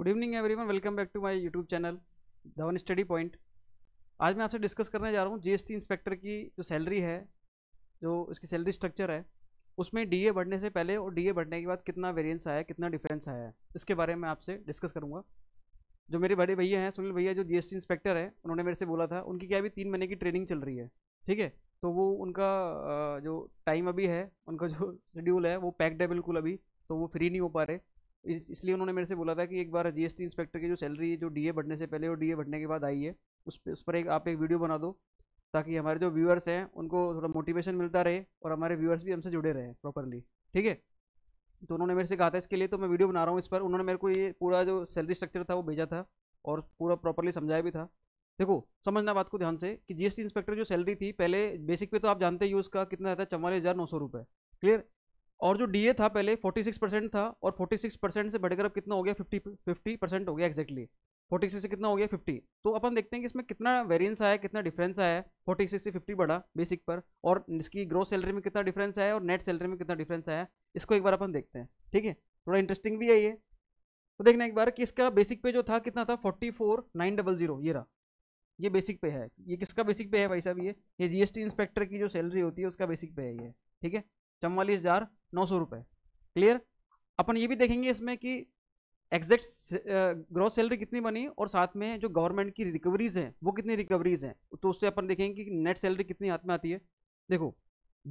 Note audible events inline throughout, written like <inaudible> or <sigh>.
Good evening everyone welcome back to my YouTube channel Dhawan study point आज मैं आपसे discuss करने जा रहा हूँ जीएसटी इंस्पेक्टर की जो सैलरी है जो इसकी सैलरी स्ट्रक्चर है उसमें डीए बढ़ने से पहले और डीए बढ़ने के बाद कितना वेरियंस आया कितना डिफरेंस आया है इसके बारे में आपसे डिस्कस करूँगा जो मेरे बड़े भैया हैं सुनील भैया जो टी इंस्पेक्टर है उन्होंने मेरे से बोला था उनकी क्या अभी तीन महीने की ट्रेनिंग चल रही है ठीक है तो वो उनका जो टाइम अभी है उनका जो शेड्यूल <laughs> है वो पैक्ड है बिल्कुल अभी तो वो फ्री नहीं हो पा रहे इसलिए उन्होंने मेरे से बोला था कि एक बार जीएसटी इंस्पेक्टर की जो सैलरी जो डीए बढ़ने से पहले और डीए बढ़ने के बाद आई है उस पर उस पर एक आप एक वीडियो बना दो ताकि हमारे जो व्यूअर्स हैं उनको थोड़ा मोटिवेशन मिलता रहे और हमारे व्यूअर्स भी हमसे जुड़े रहे प्रॉपरली ठीक है तो उन्होंने मेरे से कहा था इसके लिए तो मैं वीडियो बना रहा हूँ इस पर उन्होंने मेरे को ये पूरा जो सैलरी स्ट्रक्चर था वो भेजा था और पूरा प्रॉपरली समझाया भी था देखो समझना बात को ध्यान से कि जीएसटी इंस्पेक्टर जो सैलरी थी पहले बेसिक पे तो आप जानते ही उसका कितना रहता है चवालीस हज़ार नौ सौ रुपये क्लियर और जो डीए था पहले 46 परसेंट था और 46 परसेंट से बढ़कर अब कितना हो गया 50 50 परसेंट हो गया एक्जैक्टली exactly. 46 से कितना हो गया 50 तो अपन देखते हैं कि इसमें कितना वेरियंस आया कितना डिफरेंस आया है 46 से 50 बढ़ा बेसिक पर और इसकी ग्रोथ सैलरी में कितना डिफरेंस आया और नेट सैलरी में कितना डिफरेंस आया इसको एक बार अपन देखते हैं ठीक है थोड़ा इंटरेस्टिंग भी है ये तो देखना एक बार कि इसका बेसिक पे जो था कितना था forty four nine double zero ये रहा ये बेसिक पे है ये किसका बेसिक पे है भाई साहब ये ये जीएसटी इंस्पेक्टर की जो सैलरी होती है उसका बेसिक पे है ये ठीक है चवालीस हज़ार नौ सौ रुपये क्लियर अपन ये भी देखेंगे इसमें कि एग्जैक्ट ग्रॉस सैलरी कितनी बनी और साथ में जो गवर्नमेंट की रिकवरीज हैं वो कितनी रिकवरीज हैं तो उससे अपन देखेंगे कि नेट सैलरी कितनी हाथ में आती है देखो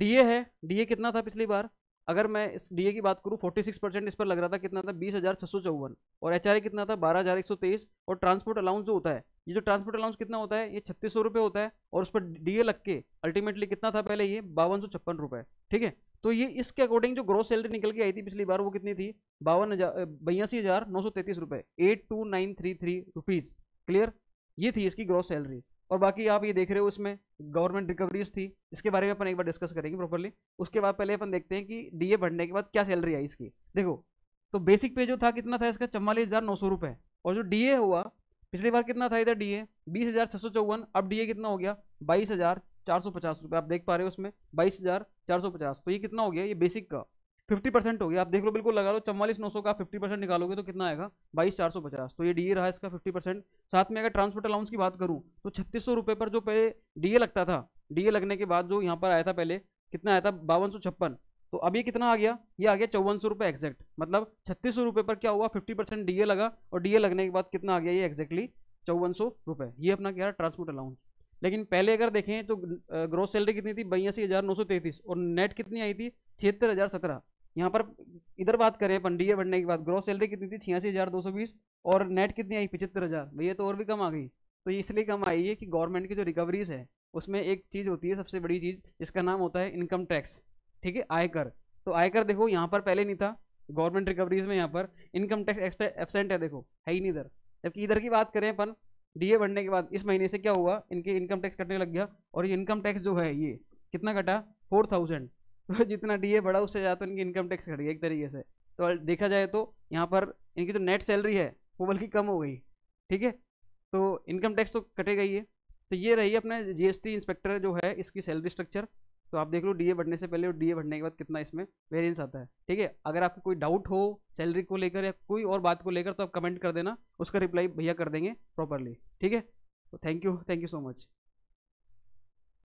डीए है डीए कितना था पिछली बार अगर मैं इस डीए की बात करूँ 46 परसेंट इस पर लग रहा था कितना था बीस हज़ार छः सौ चौवन और एच e कितना था बारह हज़ार एक सौ तेईस और ट्रांसपोर्ट अलाउंस जो होता है ये जो ट्रांसपोर्ट अलाउंस कितना होता है ये छत्तीस सौ रुपये होता है और उस पर डी लग के अल्टीमेटली कितना था पहले ये बावन सौ छप्पन रुपये ठीक है तो ये इसके अकॉर्डिंग जो ग्रोथ सैलरी निकल के आई थी पिछली बार वो कितनी थी बावन हजार बयासी हजार नौ सौ तैतीस रुपए eight two nine three three rupees clear ये थी इसकी ग्रोथ सैलरी और बाकी आप ये देख रहे हो इसमें गवर्नमेंट रिकवरीज थी इसके बारे में अपन एक बार डिस्कस करेंगे प्रॉपरली उसके बाद पहले अपन देखते हैं कि डीए बढ़ने के बाद क्या सैलरी आई इसकी देखो तो बेसिक पे जो था कितना था इसका चवालीस हज़ार नौ सौ रुपये और जो डीए हुआ पिछली बार कितना था इधर डीए बीस हज़ार छः सौ चौवन अब डीए कितना हो गया बाईस हज़ार चार सौ पचास रुपये आप देख पा रहे हो उसमें बाईस हज़ार चार सौ पचास तो ये कितना हो गया ये बेसिक का फिफ्टी परसेंट हो गया आप देख लो बिल्कुल लगा लो चौवालीस नौ सौ का फिफ्टी परसेंट निकालोगे तो कितना आएगा बाईस चार सौ पचास तो ये डी रहा इसका फिफ्टी परसेंट साथ में अगर ट्रांसपोर्ट अलाउंस की बात करूँ तो छत्तीस सौ रुपये पर जो पहले डी लगता था डी लगने के बाद जो यहाँ पर आया था पहले कितना आया था बावन सौ छप्पन तो अब ये कितना आ गया ये आ गया चौवन सौ रुपये एक्जैक्ट मतलब छत्तीस सौ रुपये पर क्या हुआ फिफ्टी परसेंट डी लगा और डी लगने के बाद कितना आ गया ये एक्जैक्टली चौवन सौ रुपये ये अपना क्या है ट्रांसपोर्ट अलाउंस लेकिन पहले अगर देखें तो ग्रोथ सैलरी कितनी थी बयासी हज़ार नौ सौ तैंतीस और नेट कितनी आई थी छिहत्तर हज़ार सत्रह यहाँ पर इधर बात करें पंडिया बढ़ने की बात ग्रोथ सैलरी कितनी थी छियासी हज़ार दो सौ बीस और नेट कितनी आई पचहत्तर हज़ार भैया तो और भी कम आ गई तो इसलिए कम आई है कि गवर्नमेंट की जो रिकवरीज है उसमें एक चीज़ होती है सबसे बड़ी चीज़ जिसका नाम होता है इनकम टैक्स ठीक है आयकर तो आयकर देखो यहाँ पर पहले नहीं था गवर्नमेंट रिकवरीज में यहाँ पर इनकम टैक्स एबसेंट है देखो है ही नहीं इधर जबकि इधर की बात करें अपन डीए बढ़ने के बाद इस महीने से क्या हुआ इनके इनकम टैक्स कटने लग गया और ये इनकम टैक्स जो है ये कितना कटा फोर थाउजेंड तो जितना डीए बढ़ा उससे ज़्यादा तो इनकी इनकम टैक्स कट गया एक तरीके से तो देखा जाए तो यहाँ पर इनकी जो तो नेट सैलरी है वो बल्कि कम हो गई ठीक है तो इनकम टैक्स तो कटेगा ही है तो ये रही अपने जी इंस्पेक्टर जो है इसकी सैलरी स्ट्रक्चर तो आप देख लो डीए बढ़ने से पहले और डीए बढ़ने के बाद कितना इसमें वेरियंस आता है ठीक है अगर आपको कोई डाउट हो सैलरी को लेकर या कोई और बात को लेकर तो आप कमेंट कर देना उसका रिप्लाई भैया कर देंगे प्रॉपरली ठीक है तो thank you thank you so much